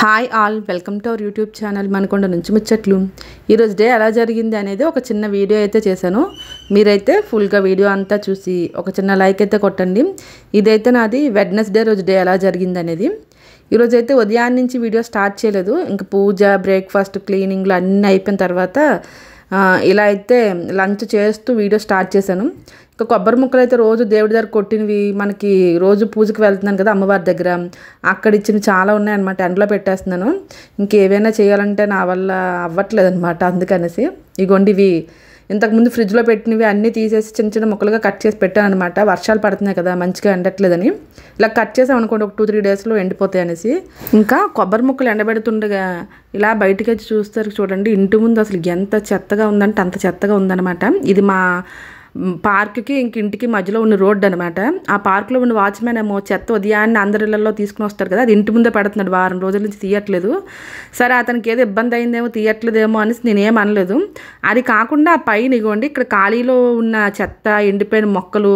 hi all welcome to our YouTube channel Manakonda నుంచి ముచ్చట్లు ఈరోజు డే ఎలా జరిగింది అనేది ఒక చిన్న వీడియో అయితే చేశాను మీరైతే ఫుల్గా వీడియో అంతా చూసి ఒక చిన్న లైక్ అయితే కొట్టండి ఇదైతే నాది వెడ్నెస్డే రోజు డే ఎలా జరిగింది అనేది ఈరోజు అయితే ఉదయాన్నే నుంచి వీడియో స్టార్ట్ చేయలేదు ఇంకా పూజ బ్రేక్ఫాస్ట్ క్లీనింగ్లు అన్నీ అయిపోయిన తర్వాత ఇలా అయితే లంచ్ చేస్తూ వీడియో స్టార్ట్ చేశాను ఇంకా కొబ్బరి ముక్కలు అయితే రోజు దేవుడి దగ్గర కొట్టినవి మనకి రోజు పూజకు వెళ్తున్నాను కదా అమ్మవారి దగ్గర అక్కడ ఇచ్చినవి చాలా ఉన్నాయన్నమాట ఎండలో పెట్టేస్తున్నాను ఇంకేవైనా చేయాలంటే నా వల్ల అవ్వట్లేదు అనమాట అందుకనేసి ఇగోండి ఇవి ఇంతకుముందు ఫ్రిడ్జ్లో పెట్టినవి అన్నీ తీసేసి చిన్న చిన్న ముక్కలుగా కట్ చేసి పెట్టాను అనమాట వర్షాలు పడుతున్నాయి కదా మంచిగా ఎండట్లేదని ఇలా కట్ చేసాం అనుకోండి ఒక టూ త్రీ డేస్లో ఎండిపోతాయి అనేసి ఇంకా కొబ్బరి ముక్కలు ఎండబెడుతుండగా ఇలా బయటకు వచ్చి చూస్తారు చూడండి ఇంటి ముందు అసలు ఎంత చెత్తగా ఉందంటే అంత చెత్తగా ఉందన్నమాట ఇది మా పార్క్కి ఇంక ఇంటికి మధ్యలో ఉన్న రోడ్డు అనమాట ఆ పార్క్లో ఉన్న వాచ్మెన్ ఏమో చెత్త ఉదయాన్నే అందరి ఇళ్లలో తీసుకుని వస్తారు కదా అది ఇంటి ముందే పెడుతున్నాడు వారం రోజుల నుంచి తీయట్లేదు సరే అతనికి ఏదో ఇబ్బంది అయిందేమో తీయట్లేదేమో అనేసి నేనేం అనలేదు అది కాకుండా ఆ పైన ఇగోండి ఇక్కడ ఖాళీలో ఉన్న చెత్త ఎండిపోయిన మొక్కలు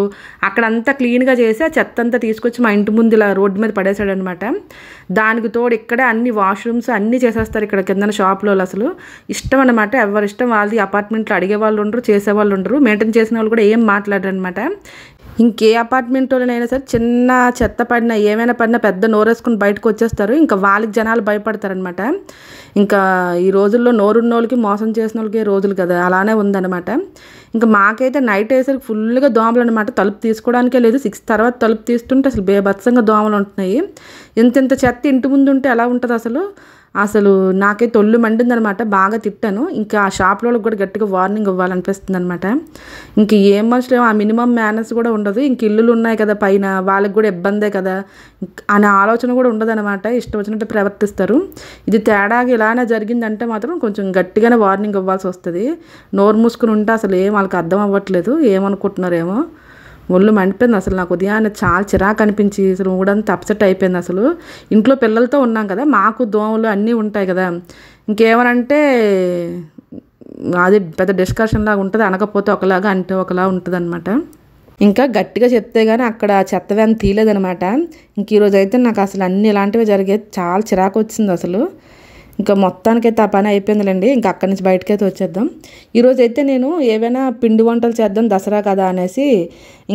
అక్కడంతా క్లీన్గా చేసి ఆ చెత్త అంతా తీసుకొచ్చి మా ఇంటి ముందు ఇలా రోడ్డు మీద పడేశాడు అనమాట దానికి తోడు ఇక్కడే అన్ని వాష్రూమ్స్ అన్నీ చేసేస్తారు ఇక్కడ కింద షాప్లో అసలు ఇష్టం అనమాట ఎవరి ఇష్టం వాళ్ళది అపార్ట్మెంట్లో అడిగే వాళ్ళు ఉండరు చేసేవాళ్ళు ఉండరు మెయింటైన్ చేసిన వాళ్ళు కూడా ఏం అనమాట ఇంకే అపార్ట్మెంట్ వాళ్ళనైనా సరే చిన్న చెత్త పడినా ఏమైనా పడినా పెద్ద నోరేసుకుని బయటకు వచ్చేస్తారు ఇంకా వాళ్ళకి జనాలు భయపడతారనమాట ఇంకా ఈ రోజుల్లో నోరున్న వాళ్ళకి మోసం చేసిన వాళ్ళకి రోజులు కదా అలానే ఉందన్నమాట ఇంకా మాకైతే నైట్ వేసరికి ఫుల్గా దోమలు అనమాట తలుపు తీసుకోవడానికే లేదు సిక్స్ తర్వాత తలుపు తీస్తుంటే అసలు బేభత్సంగా దోమలు ఉంటున్నాయి ఇంత ఇంత చెత్త ఇంటి ముందు ఉంటే ఎలా ఉంటుంది అసలు అసలు నాకే తొళ్ళు మండిందనమాట బాగా తిట్టాను ఇంకా ఆ షాప్ షాప్లో కూడా గట్టిగా వార్నింగ్ ఇవ్వాలనిపిస్తుంది అనమాట ఇంక ఏం మనుషులు ఆ మినిమం మేనర్స్ కూడా ఉండదు ఇంక ఇల్లులు ఉన్నాయి కదా పైన వాళ్ళకి కూడా ఇబ్బందే కదా అనే ఆలోచన కూడా ఉండదనమాట ఇష్టం వచ్చినట్టు ప్రవర్తిస్తారు ఇది తేడాగా ఇలానే జరిగిందంటే మాత్రం కొంచెం గట్టిగానే వార్నింగ్ ఇవ్వాల్సి వస్తుంది నోరు మూసుకుని ఉంటే అసలు ఏం వాళ్ళకి అర్థం అవ్వట్లేదు ఏమనుకుంటున్నారేమో ఒళ్ళు మండిపోయింది అసలు నాకు ఉదయాన్నే చాలా చిరాకు అనిపించి అసలు ఊడంతా అప్సెట్ అయిపోయింది అసలు ఇంట్లో పిల్లలతో ఉన్నాం కదా మాకు దోమలు అన్నీ ఉంటాయి కదా ఇంకేమనంటే అది పెద్ద డిస్కషన్ లాగా ఉంటుంది అనకపోతే ఒకలాగా అంటే ఒకలా ఉంటుంది అనమాట ఇంకా గట్టిగా చెప్తే కానీ అక్కడ చెత్తవేం తీయలేదనమాట ఇంక ఈరోజు అయితే నాకు అసలు అన్ని ఇలాంటివి జరిగే చాలా చిరాకు వచ్చింది అసలు ఇంకా మొత్తానికైతే ఆ పని అయిపోయిందిలేండి ఇంకా అక్కడి నుంచి బయటకైతే వచ్చేద్దాం ఈరోజు అయితే నేను ఏవైనా పిండి వంటలు చేద్దాం దసరా కదా అనేసి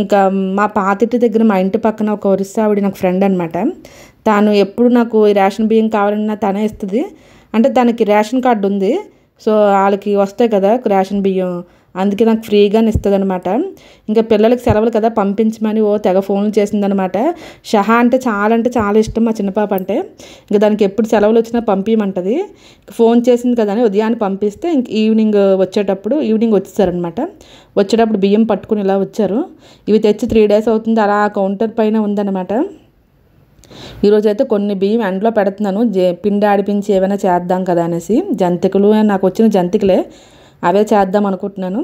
ఇంకా మా పాతిటి దగ్గర మా ఇంటి పక్కన ఒక ఒరిస్సా ఆవిడ నాకు ఫ్రెండ్ అనమాట తాను ఎప్పుడు నాకు రేషన్ బియ్యం కావాలన్నా తనే ఇస్తుంది అంటే తనకి రేషన్ కార్డు ఉంది సో వాళ్ళకి వస్తాయి కదా రేషన్ బియ్యం అందుకే నాకు ఫ్రీగానే ఇస్తుంది అనమాట ఇంకా పిల్లలకి సెలవులు కదా పంపించమని ఓ తెగ ఫోన్లు చేసిందనమాట షహా అంటే చాలా అంటే చాలా ఇష్టం మా చిన్నపాప అంటే ఇంకా దానికి ఎప్పుడు సెలవులు వచ్చినా పంపించమంటది ఫోన్ చేసింది కదా అని ఉదయాన్ని పంపిస్తే ఇంక ఈవినింగ్ వచ్చేటప్పుడు ఈవినింగ్ వచ్చేసారనమాట వచ్చేటప్పుడు బియ్యం పట్టుకుని ఇలా వచ్చారు ఇవి తెచ్చి త్రీ డేస్ అవుతుంది అలా కౌంటర్ పైన ఉందన్నమాట ఈరోజైతే అయితే కొన్ని బియ్యం ఎండలో పెడుతున్నాను జే పిండి ఆడిపించి ఏమైనా చేద్దాం కదా అనేసి జంతికలు నాకు వచ్చిన జంతికలే అవే చేద్దాం అనుకుంటున్నాను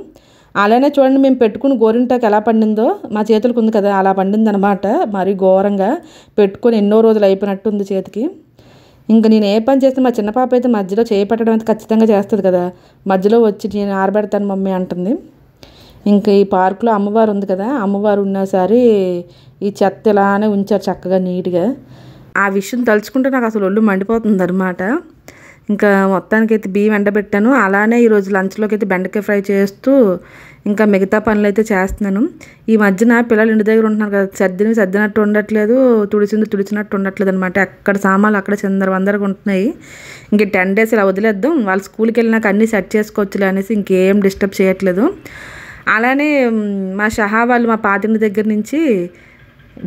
అలానే చూడండి మేము పెట్టుకుని గోరింటాకు ఎలా పండిందో మా చేతులకు ఉంది కదా అలా పండింది అనమాట మరీ ఘోరంగా పెట్టుకొని ఎన్నో రోజులు అయిపోయినట్టుంది చేతికి ఇంక నేను ఏ పని చేస్తే మా చిన్న పాప అయితే మధ్యలో చేయి పెట్టడం అయితే ఖచ్చితంగా చేస్తుంది కదా మధ్యలో వచ్చి నేను ఆరబెడతాను మమ్మీ అంటుంది ఇంక ఈ పార్కులో అమ్మవారు ఉంది కదా అమ్మవారు ఉన్నసారి ఈ చెత్త ఇలానే ఉంచారు చక్కగా నీట్గా ఆ విషయం తలుచుకుంటే నాకు అసలు ఒళ్ళు మండిపోతుంది అనమాట ఇంకా మొత్తానికి అయితే బియ్యం ఎండబెట్టాను అలానే ఈరోజు లంచ్లోకి అయితే బెండకాయ ఫ్రై చేస్తూ ఇంకా మిగతా పనులు అయితే చేస్తున్నాను ఈ మధ్యన పిల్లలు ఇంటి దగ్గర ఉంటున్నారు కదా సర్దిని సర్దినట్టు ఉండట్లేదు తుడిచింది తుడిచినట్టు ఉండట్లేదు అనమాట అక్కడ సామాన్లు అక్కడ చిందర వందరగా ఉంటున్నాయి ఇంక టెన్ డేస్ ఇలా వదిలేద్దాం వాళ్ళు స్కూల్కి వెళ్ళినాక అన్నీ సెట్ చేసుకోవచ్చులే అనేసి ఇంకేం డిస్టర్బ్ చేయట్లేదు అలానే మా షహా వాళ్ళు మా పాతిని దగ్గర నుంచి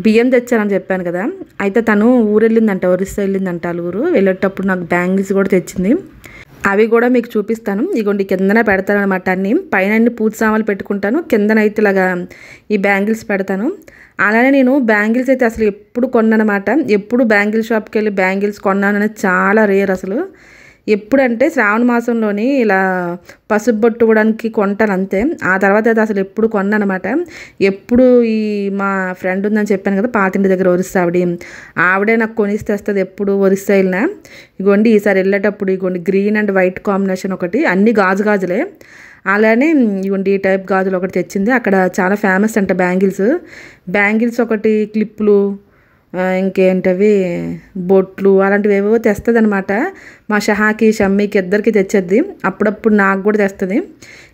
బియ్యం తెచ్చానని చెప్పాను కదా అయితే తను ఊరెళ్ళిందంట ఒరిస్సా వెళ్ళిందంట ఊరు వెళ్ళేటప్పుడు నాకు బ్యాంగిల్స్ కూడా తెచ్చింది అవి కూడా మీకు చూపిస్తాను ఇగోండి కిందన పెడతాను అనమాట అన్ని పైన అన్ని పూజ పెట్టుకుంటాను కిందన అయితే ఇలాగా ఈ బ్యాంగిల్స్ పెడతాను అలానే నేను బ్యాంగిల్స్ అయితే అసలు ఎప్పుడు కొన్నానమాట ఎప్పుడు బ్యాంగిల్ షాప్కి వెళ్ళి బ్యాంగిల్స్ కొన్నాను అనేది చాలా రేర్ అసలు ఎప్పుడంటే శ్రావణ మాసంలోని ఇలా పసుపుబొట్టుకోవడానికి కొంటాను అంతే ఆ తర్వాత అయితే అసలు ఎప్పుడు అనమాట ఎప్పుడు ఈ మా ఫ్రెండ్ ఉందని చెప్పాను కదా పాతింటి దగ్గర ఒరిస్తా ఆవిడ ఆవిడే నాకు కొనిస్తే వస్తుంది ఎప్పుడు ఒరిస్తా వెళ్ళినా ఇగోండి ఈసారి వెళ్ళేటప్పుడు ఇగోండి గ్రీన్ అండ్ వైట్ కాంబినేషన్ ఒకటి అన్ని గాజు గాజులే అలానే ఇవ్వండి ఈ టైప్ గాజులు ఒకటి తెచ్చింది అక్కడ చాలా ఫేమస్ అంట బ్యాంగిల్స్ బ్యాంగిల్స్ ఒకటి క్లిప్పులు ఇంకేంటవి బొట్లు అలాంటివి ఏవేవో తెస్తుంది అనమాట మా షహాకి షమ్మీకి ఇద్దరికి తెచ్చేది అప్పుడప్పుడు నాకు కూడా తెస్తుంది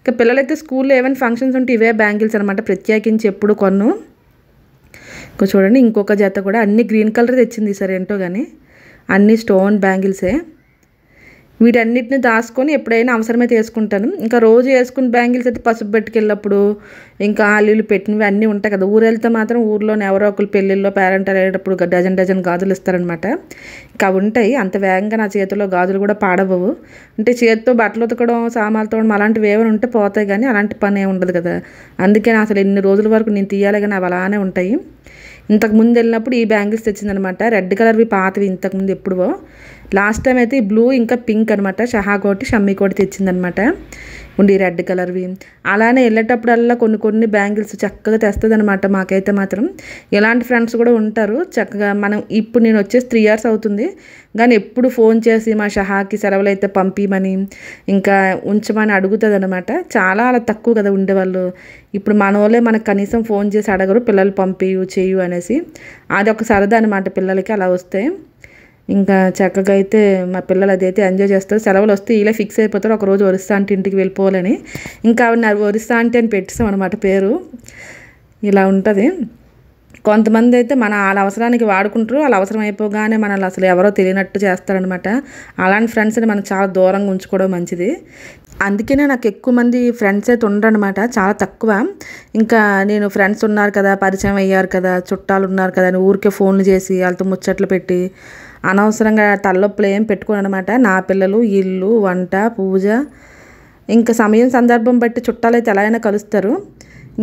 ఇంకా పిల్లలైతే స్కూల్లో ఏమైనా ఫంక్షన్స్ ఉంటే ఇవే బ్యాంగిల్స్ అనమాట ప్రత్యేకించి ఎప్పుడు కొన్ను ఇంకా చూడండి ఇంకొక జత కూడా అన్ని గ్రీన్ కలర్ తెచ్చింది సార్ ఏంటో కానీ అన్ని స్టోన్ బ్యాంగిల్సే వీటన్నిటిని దాచుకొని ఎప్పుడైనా అవసరమైతే వేసుకుంటాను ఇంకా రోజు వేసుకుని బ్యాంగిల్స్ అయితే పసుపు పెట్టుకెళ్ళినప్పుడు ఇంకా ఆలీలు పెట్టినవి అన్నీ ఉంటాయి కదా ఊరు వెళ్తే మాత్రం ఊర్లో ఎవరో ఒకరు పెళ్ళిళ్ళు పేరెంట్ అయ్యేటప్పుడు డజన్ డజన్ గాజులు ఇస్తారనమాట ఇంకా అవి ఉంటాయి అంత వేగంగా నా చేతిలో గాజులు కూడా పాడబవు అంటే చేతితో బట్టలు ఉతకడం సామాన్లు తోడడం అలాంటివి ఏమైనా ఉంటే పోతాయి కానీ అలాంటి పని ఏమి ఉండదు కదా అందుకే అసలు ఎన్ని రోజుల వరకు నేను తీయాలి కానీ అవి అలానే ఉంటాయి ఇంతకు ముందు వెళ్ళినప్పుడు ఈ బ్యాంగిల్స్ తెచ్చిందనమాట రెడ్ కలర్వి పాతవి ఇంతకుముందు ఎప్పుడువో లాస్ట్ టైం అయితే బ్లూ ఇంకా పింక్ అనమాట షహాగోటి షమ్మి కోటి తెచ్చిందనమాట ఉండి రెడ్ కలర్వి అలానే వెళ్ళేటప్పుడల్లా కొన్ని కొన్ని బ్యాంగిల్స్ చక్కగా తెస్తుంది అనమాట మాకైతే మాత్రం ఎలాంటి ఫ్రెండ్స్ కూడా ఉంటారు చక్కగా మనం ఇప్పుడు నేను వచ్చేసి త్రీ ఇయర్స్ అవుతుంది కానీ ఎప్పుడు ఫోన్ చేసి మా షహాకి సెలవులు అయితే పంపిమని ఇంకా ఉంచమని అడుగుతుంది అనమాట చాలా అలా తక్కువ కదా ఉండేవాళ్ళు ఇప్పుడు మన వాళ్ళే మనకు కనీసం ఫోన్ చేసి అడగరు పిల్లలు పంపియు చేయు అనేసి అది ఒక సరదా అనమాట పిల్లలకి అలా వస్తే ఇంకా చక్కగా అయితే మా పిల్లలు అదైతే ఎంజాయ్ చేస్తారు సెలవులు వస్తే ఇలా ఫిక్స్ అయిపోతారు ఒకరోజు ఒరిస్సా అంటే ఇంటికి వెళ్ళిపోవాలని ఇంకా ఆవిడ ఒరిస్సా అంటే అని పెట్టిస్తాం అనమాట పేరు ఇలా ఉంటుంది కొంతమంది అయితే మన వాళ్ళ అవసరానికి వాడుకుంటారు వాళ్ళ అవసరం అయిపోగానే మనల్ని అసలు ఎవరో తెలియనట్టు చేస్తారనమాట అలాంటి ఫ్రెండ్స్ని మనం చాలా దూరంగా ఉంచుకోవడం మంచిది అందుకనే నాకు ఎక్కువ మంది ఫ్రెండ్స్ అయితే ఉండరనమాట చాలా తక్కువ ఇంకా నేను ఫ్రెండ్స్ ఉన్నారు కదా పరిచయం అయ్యారు కదా చుట్టాలు ఉన్నారు కదా అని ఊరికే ఫోన్లు చేసి వాళ్ళతో ముచ్చట్లు పెట్టి అనవసరంగా తలనొప్పులు ఏం పెట్టుకోను అనమాట నా పిల్లలు ఇల్లు వంట పూజ ఇంకా సమయం సందర్భం బట్టి చుట్టాలు ఎలా అయినా కలుస్తారు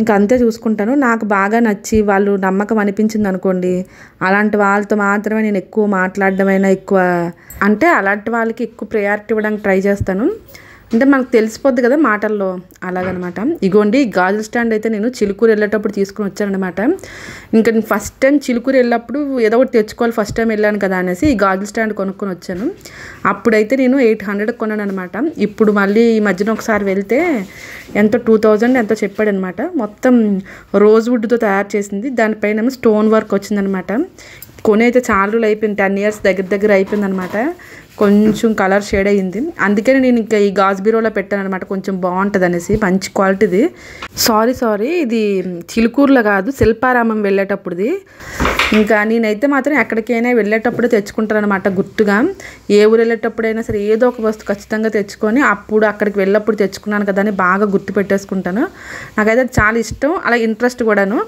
ఇంకా అంతే చూసుకుంటాను నాకు బాగా నచ్చి వాళ్ళు నమ్మకం అనిపించింది అనుకోండి అలాంటి వాళ్ళతో మాత్రమే నేను ఎక్కువ అయినా ఎక్కువ అంటే అలాంటి వాళ్ళకి ఎక్కువ ప్రయారిటీ ఇవ్వడానికి ట్రై చేస్తాను అంటే మనకు తెలిసిపోద్ది కదా మాటల్లో అలాగనమాట ఇగోండి గాజుల స్టాండ్ అయితే నేను చిలుకూరు వెళ్ళేటప్పుడు తీసుకుని వచ్చానమాట ఇంకా నేను ఫస్ట్ టైం చిలుకూరు వెళ్ళినప్పుడు ఏదో ఒకటి తెచ్చుకోవాలి ఫస్ట్ టైం వెళ్ళాను కదా అనేసి ఈ గాజుల స్టాండ్ కొనుక్కొని వచ్చాను అప్పుడైతే నేను ఎయిట్ హండ్రెడ్ కొన్నాను అనమాట ఇప్పుడు మళ్ళీ ఈ మధ్యన ఒకసారి వెళ్తే ఎంతో టూ థౌజండ్ ఎంతో చెప్పాడనమాట మొత్తం రోజ్ వుడ్తో తయారు చేసింది దానిపైన స్టోన్ వర్క్ వచ్చిందనమాట కొని అయితే చాలా రోజులు అయిపోయింది టెన్ ఇయర్స్ దగ్గర దగ్గర అయిపోయిందనమాట కొంచెం కలర్ షేడ్ అయ్యింది అందుకని నేను ఇంకా ఈ గాజు బీరోలో పెట్టాను అనమాట కొంచెం బాగుంటుంది అనేసి మంచి క్వాలిటీది సారీ సారీ ఇది చిలుకూరులో కాదు శిల్పారామం వెళ్ళేటప్పుడుది ఇంకా నేనైతే మాత్రం ఎక్కడికైనా వెళ్ళేటప్పుడు తెచ్చుకుంటాను అనమాట గుర్తుగా ఏ ఊరు వెళ్ళేటప్పుడైనా సరే ఏదో ఒక వస్తువు ఖచ్చితంగా తెచ్చుకొని అప్పుడు అక్కడికి వెళ్ళప్పుడు తెచ్చుకున్నాను కదా అని బాగా గుర్తు పెట్టేసుకుంటాను నాకైతే చాలా ఇష్టం అలా ఇంట్రెస్ట్ కూడాను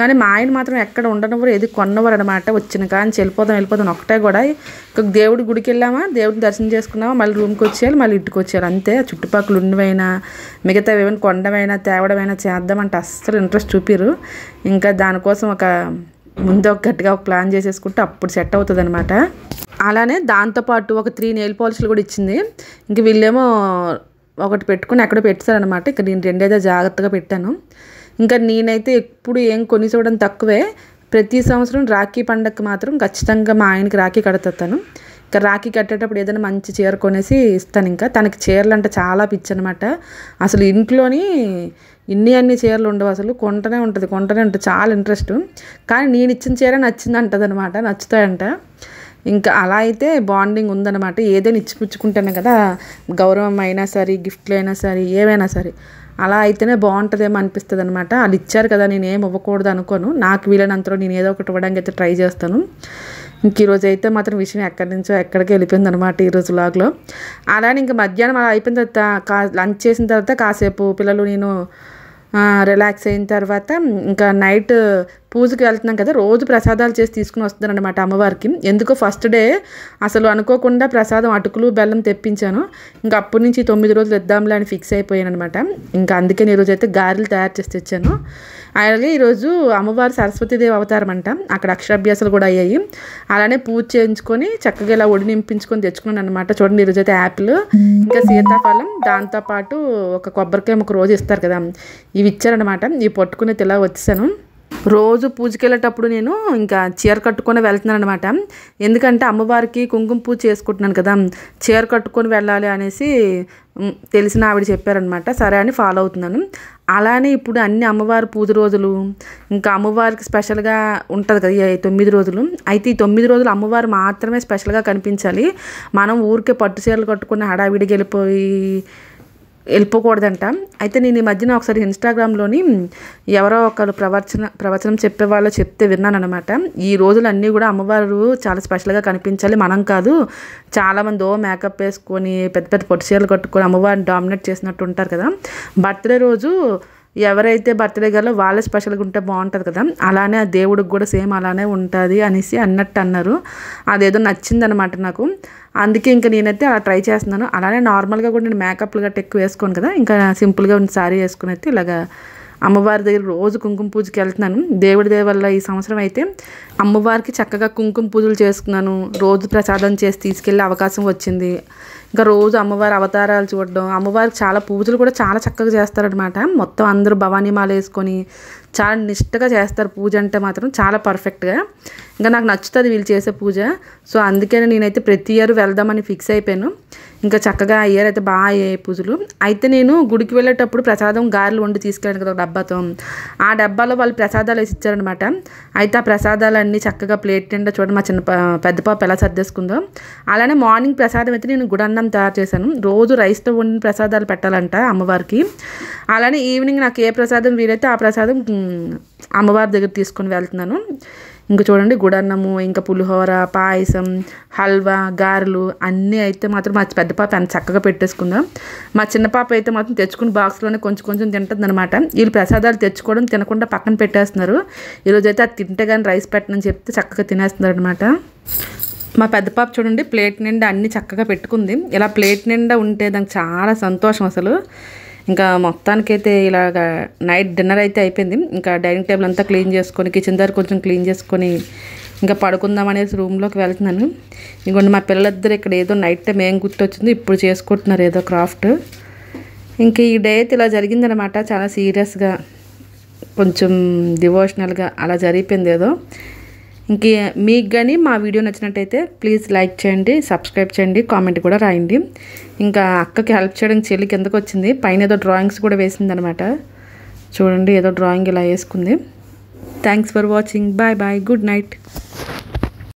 కానీ మా ఆయన మాత్రం ఎక్కడ ఉండనివ్వరు ఏది కొన్నవారు అనమాట వచ్చిన కానీ వెళ్ళిపోదాం వెళ్ళిపోదాం ఒకటే కూడా ఇంకొక దేవుడి గుడికి వెళ్ళామా దేవుడిని దర్శనం చేసుకున్నామా మళ్ళీ రూమ్కి వచ్చేయాలి మళ్ళీ ఇంటికి వచ్చేయాలి అంతే చుట్టుపక్కల ఉన్నవైనా మిగతా ఏమైనా కొండమైనా తేవడమైనా చేద్దామంటే అస్సలు ఇంట్రెస్ట్ చూపిరు ఇంకా దానికోసం ఒక ముందు ఒక గట్టిగా ఒక ప్లాన్ చేసేసుకుంటే అప్పుడు సెట్ అవుతుంది అనమాట అలానే దాంతోపాటు ఒక త్రీ నెయిల్ పాలిష్లు కూడా ఇచ్చింది ఇంక వీళ్ళేమో ఒకటి పెట్టుకుని అక్కడ పెట్టుతారనమాట ఇక్కడ నేను రెండేదో జాగ్రత్తగా పెట్టాను ఇంకా నేనైతే ఎప్పుడు ఏం కొనిచోవడం తక్కువే ప్రతి సంవత్సరం రాఖీ పండగకి మాత్రం ఖచ్చితంగా మా ఆయనకి రాఖీ కడతాను ఇంకా రాఖీ కట్టేటప్పుడు ఏదైనా మంచి చీర కొనేసి ఇస్తాను ఇంకా తనకి చీరలు అంటే చాలా పిచ్చి అనమాట అసలు ఇంట్లోని ఇన్ని అన్ని చీరలు ఉండవు అసలు కొంటనే ఉంటుంది కొంటనే ఉంటుంది చాలా ఇంట్రెస్ట్ కానీ నేను ఇచ్చిన చీర నచ్చింది అంటది అనమాట నచ్చుతాయంట ఇంకా అలా అయితే బాండింగ్ ఉందన్నమాట ఏదైనా ఇచ్చిపుచ్చుకుంటాను కదా గౌరవం అయినా సరే గిఫ్ట్లు అయినా సరే ఏవైనా సరే అలా అయితేనే బాగుంటుందేమో అనిపిస్తుంది అనమాట వాళ్ళు ఇచ్చారు కదా నేను ఏం ఇవ్వకూడదు అనుకోను నాకు వీలైనంతలో నేను ఏదో ఒకటి ఇవ్వడానికి అయితే ట్రై చేస్తాను ఇంక ఈరోజు అయితే మాత్రం విషయం ఎక్కడి నుంచో ఎక్కడికి వెళ్ళిపోయింది అనమాట ఈరోజు లాగ్లో అలానే ఇంకా మధ్యాహ్నం అలా అయిపోయిన తర్వాత లంచ్ చేసిన తర్వాత కాసేపు పిల్లలు నేను రిలాక్స్ అయిన తర్వాత ఇంకా నైట్ పూజకి వెళ్తున్నాం కదా రోజు ప్రసాదాలు చేసి తీసుకుని వస్తున్నారనమాట అమ్మవారికి ఎందుకో ఫస్ట్ డే అసలు అనుకోకుండా ప్రసాదం అటుకులు బెల్లం తెప్పించాను ఇంకా అప్పటి నుంచి తొమ్మిది రోజులు ఇద్దాంలే అని ఫిక్స్ అయిపోయాను అనమాట ఇంకా అందుకే నేను అయితే గారెలు తయారు చేసి తెచ్చాను అలాగే ఈరోజు అమ్మవారి సరస్వతీదేవి అవతారం అంట అక్కడ అక్షరాభ్యాసాలు కూడా అయ్యాయి అలానే పూజ చేయించుకొని చక్కగా ఇలా ఒడి నింపించుకొని తెచ్చుకున్నాను అనమాట చూడండి ఈరోజు అయితే యాపిల్ ఇంకా సీతాఫలం దాంతోపాటు ఒక కొబ్బరికాయ ఒక రోజు ఇస్తారు కదా ఇవి ఇచ్చారనమాట ఇవి పట్టుకునే ఇలా వచ్చేసాను రోజు పూజకి వెళ్ళేటప్పుడు నేను ఇంకా చీర కట్టుకొని వెళ్తున్నాను అనమాట ఎందుకంటే అమ్మవారికి కుంకుమ పూజ చేసుకుంటున్నాను కదా చీర కట్టుకొని వెళ్ళాలి అనేసి తెలిసిన ఆవిడ చెప్పారనమాట సరే అని ఫాలో అవుతున్నాను అలానే ఇప్పుడు అన్ని అమ్మవారి పూజ రోజులు ఇంకా అమ్మవారికి స్పెషల్గా ఉంటుంది కదా ఈ తొమ్మిది రోజులు అయితే ఈ తొమ్మిది రోజులు అమ్మవారు మాత్రమే స్పెషల్గా కనిపించాలి మనం ఊరికే పట్టు చీరలు కట్టుకుని హడావిడికి వెళ్ళిపోయి వెళ్ళిపోకూడదంట అయితే నేను ఈ మధ్యన ఒకసారి ఇన్స్టాగ్రామ్లోని ఎవరో ఒకరు ప్రవచన ప్రవచనం చెప్పేవాళ్ళు చెప్తే విన్నానమాట ఈ అన్నీ కూడా అమ్మవారు చాలా స్పెషల్గా కనిపించాలి మనం కాదు చాలామంది ఓ మేకప్ వేసుకొని పెద్ద పెద్ద పొట్టు కట్టుకొని అమ్మవారిని డామినేట్ చేసినట్టు ఉంటారు కదా బర్త్డే రోజు ఎవరైతే బర్త్డే గారో వాళ్ళే స్పెషల్గా ఉంటే బాగుంటుంది కదా అలానే ఆ దేవుడికి కూడా సేమ్ అలానే ఉంటుంది అనేసి అన్నట్టు అన్నారు అదేదో నచ్చిందనమాట నాకు అందుకే ఇంకా నేనైతే అలా ట్రై చేస్తున్నాను అలానే నార్మల్గా కూడా నేను మేకప్లు గట్ట ఎక్కువ వేసుకోను కదా ఇంకా సింపుల్గా ఉన్న శారీ వేసుకుని అయితే ఇలాగా అమ్మవారి దగ్గర రోజు కుంకుమ పూజకి వెళ్తున్నాను దేవుడి దేవ వల్ల ఈ సంవత్సరం అయితే అమ్మవారికి చక్కగా కుంకుమ పూజలు చేసుకున్నాను రోజు ప్రసాదం చేసి తీసుకెళ్ళే అవకాశం వచ్చింది ఇంకా రోజు అమ్మవారి అవతారాలు చూడడం అమ్మవారికి చాలా పూజలు కూడా చాలా చక్కగా చేస్తారనమాట మొత్తం అందరూ భవానీ మాల వేసుకొని చాలా నిష్టగా చేస్తారు పూజ అంటే మాత్రం చాలా పర్ఫెక్ట్గా ఇంకా నాకు నచ్చుతుంది వీళ్ళు చేసే పూజ సో అందుకనే నేనైతే ప్రతి ఇయర్ వెళ్దామని ఫిక్స్ అయిపోయాను ఇంకా చక్కగా ఇయర్ అయితే బాగా అయ్యాయి పూజలు అయితే నేను గుడికి వెళ్ళేటప్పుడు ప్రసాదం గారెలు వండి తీసుకెళ్ళాను కదా డబ్బాతో ఆ డబ్బాలో వాళ్ళు ప్రసాదాలు వేసి ఇచ్చారనమాట అయితే ఆ ప్రసాదాలు అన్నీ చక్కగా ప్లేట్ నిండా చూడండి మా చిన్న పెద్ద పాప ఎలా సర్దేసుకుందో అలానే మార్నింగ్ ప్రసాదం అయితే నేను గుడన్నం తయారు చేశాను రోజు రైస్తో వండిన ప్రసాదాలు పెట్టాలంట అమ్మవారికి అలానే ఈవినింగ్ నాకు ఏ ప్రసాదం వీలైతే ఆ ప్రసాదం అమ్మవారి దగ్గర తీసుకొని వెళ్తున్నాను ఇంకా చూడండి గుడన్నము ఇంకా పులిహోర పాయసం హల్వా గారెలు అన్నీ అయితే మాత్రం మా పెద్ద పాప ఎంత చక్కగా పెట్టేసుకుందాం మా చిన్న పాప అయితే మాత్రం తెచ్చుకుని బాక్స్లోనే కొంచెం కొంచెం తింటుంది అనమాట వీళ్ళు ప్రసాదాలు తెచ్చుకోవడం తినకుండా పక్కన పెట్టేస్తున్నారు ఈరోజైతే అది తింటే కానీ రైస్ పెట్టనని చెప్తే చక్కగా తినేస్తున్నారు అనమాట మా పెద్ద పాప చూడండి ప్లేట్ నిండా అన్నీ చక్కగా పెట్టుకుంది ఇలా ప్లేట్ నిండా ఉంటే దానికి చాలా సంతోషం అసలు ఇంకా మొత్తానికైతే ఇలాగ నైట్ డిన్నర్ అయితే అయిపోయింది ఇంకా డైనింగ్ టేబుల్ అంతా క్లీన్ చేసుకొని కిచెన్ దగ్గర కొంచెం క్లీన్ చేసుకొని ఇంకా పడుకుందాం అనేసి రూమ్లోకి వెళ్తున్నాను ఇంకొండి మా పిల్లలిద్దరు ఇక్కడ ఏదో నైట్ టైం ఏం గుర్తొచ్చిందో ఇప్పుడు చేసుకుంటున్నారు ఏదో క్రాఫ్ట్ ఇంక ఈ డే అయితే ఇలా జరిగిందనమాట చాలా సీరియస్గా కొంచెం డివోషనల్గా అలా జరిగిపోయింది ఏదో ఇంకే మీకు కానీ మా వీడియో నచ్చినట్టయితే ప్లీజ్ లైక్ చేయండి సబ్స్క్రైబ్ చేయండి కామెంట్ కూడా రాయండి ఇంకా అక్కకి హెల్ప్ చేయడానికి చెల్లికి ఎందుకు వచ్చింది పైన ఏదో డ్రాయింగ్స్ కూడా వేసిందనమాట చూడండి ఏదో డ్రాయింగ్ ఇలా వేసుకుంది thanks for watching bye bye good night